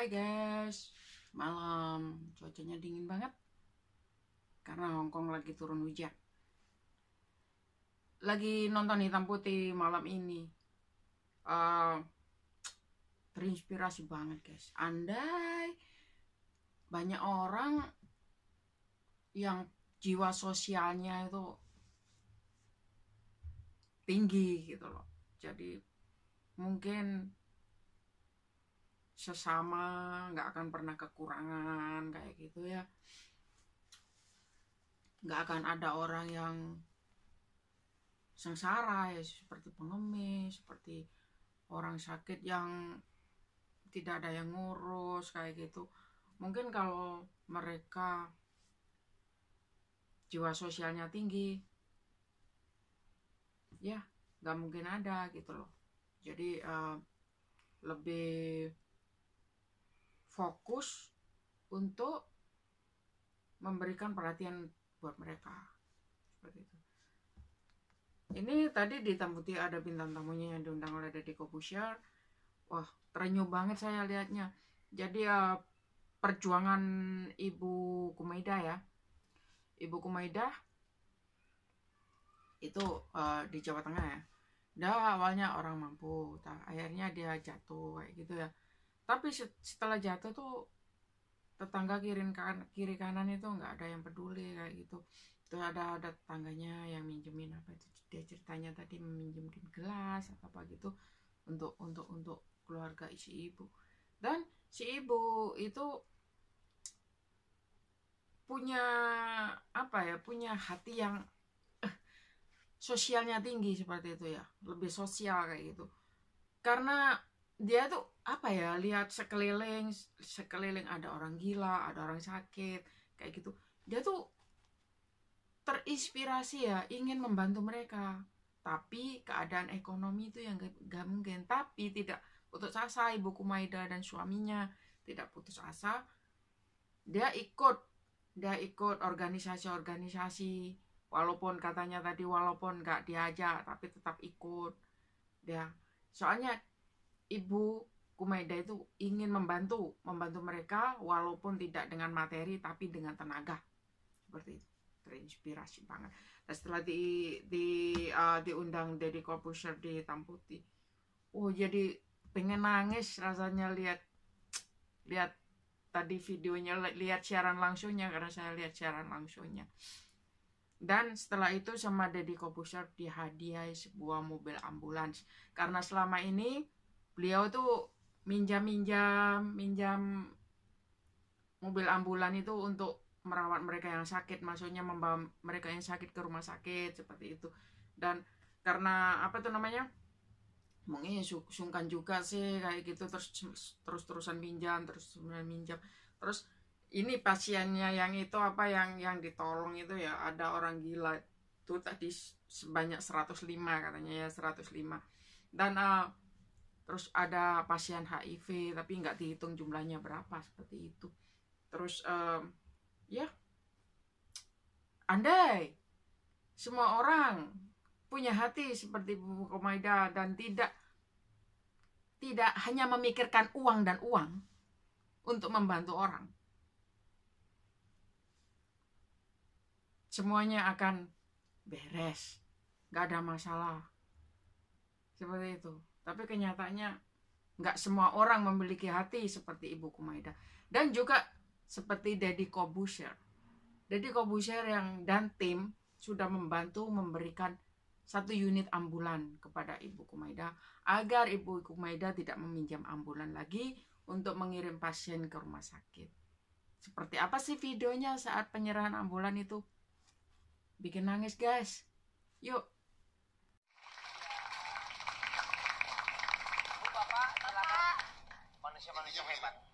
Hai guys, malam cuacanya dingin banget karena Hongkong lagi turun hujan. Lagi nonton hitam putih malam ini, uh, terinspirasi banget guys. Andai banyak orang yang jiwa sosialnya itu tinggi gitu loh, jadi mungkin sesama nggak akan pernah kekurangan kayak gitu ya nggak akan ada orang yang sengsara ya seperti pengemis seperti orang sakit yang tidak ada yang ngurus kayak gitu mungkin kalau mereka jiwa sosialnya tinggi ya nggak mungkin ada gitu loh jadi uh, lebih fokus untuk memberikan perhatian buat mereka seperti itu ini tadi di Tamputi ada bintang tamunya yang diundang oleh Deddy Kobusier wah terenyuh banget saya lihatnya jadi uh, perjuangan Ibu Kumaida ya Ibu Kumaida itu uh, di Jawa Tengah ya Dah awalnya orang mampu akhirnya dia jatuh kayak gitu ya tapi setelah jatuh tuh tetangga kiri kanan kiri kanan itu nggak ada yang peduli kayak gitu itu ada ada tetangganya yang minjemin apa itu dia ceritanya tadi minjemin gelas atau apa gitu untuk untuk untuk keluarga si ibu dan si ibu itu punya apa ya punya hati yang eh, sosialnya tinggi seperti itu ya lebih sosial kayak gitu karena dia tuh apa ya lihat sekeliling sekeliling ada orang gila ada orang sakit kayak gitu dia tuh terinspirasi ya ingin membantu mereka tapi keadaan ekonomi itu yang gak mungkin tapi tidak putus asa ibu Kumaida dan suaminya tidak putus asa dia ikut dia ikut organisasi-organisasi walaupun katanya tadi walaupun gak diajak tapi tetap ikut dia soalnya Ibu Kumaida itu ingin membantu, membantu mereka walaupun tidak dengan materi tapi dengan tenaga. Seperti itu. Terinspirasi banget. Dan setelah di di uh, diundang Deddy Corbuzier di Tamputi. Oh, jadi pengen nangis rasanya lihat lihat tadi videonya lihat siaran langsungnya karena saya lihat siaran langsungnya. Dan setelah itu sama Deddy Corbuzier dihadiahi sebuah mobil ambulans karena selama ini beliau tuh minjam minjam minjam mobil ambulan itu untuk merawat mereka yang sakit maksudnya membawa mereka yang sakit ke rumah sakit seperti itu dan karena apa tuh namanya mungkin sungkan juga sih kayak gitu terus terus terusan pinjam terus terusan pinjam terus ini pasiennya yang itu apa yang yang ditolong itu ya ada orang gila itu tadi sebanyak 105 katanya ya 105 dan uh, terus ada pasien HIV tapi nggak dihitung jumlahnya berapa seperti itu terus um, ya andai semua orang punya hati seperti Bu Komaida dan tidak tidak hanya memikirkan uang dan uang untuk membantu orang semuanya akan beres nggak ada masalah seperti itu tapi kenyataannya nggak semua orang memiliki hati seperti Ibu Kumaida. Dan juga seperti Deddy Kobusher. Deddy Kobusher yang dan tim sudah membantu memberikan satu unit ambulan kepada Ibu Kumaida agar Ibu Kumaida tidak meminjam ambulan lagi untuk mengirim pasien ke rumah sakit. Seperti apa sih videonya saat penyerahan ambulan itu? Bikin nangis guys. Yuk Gracias. me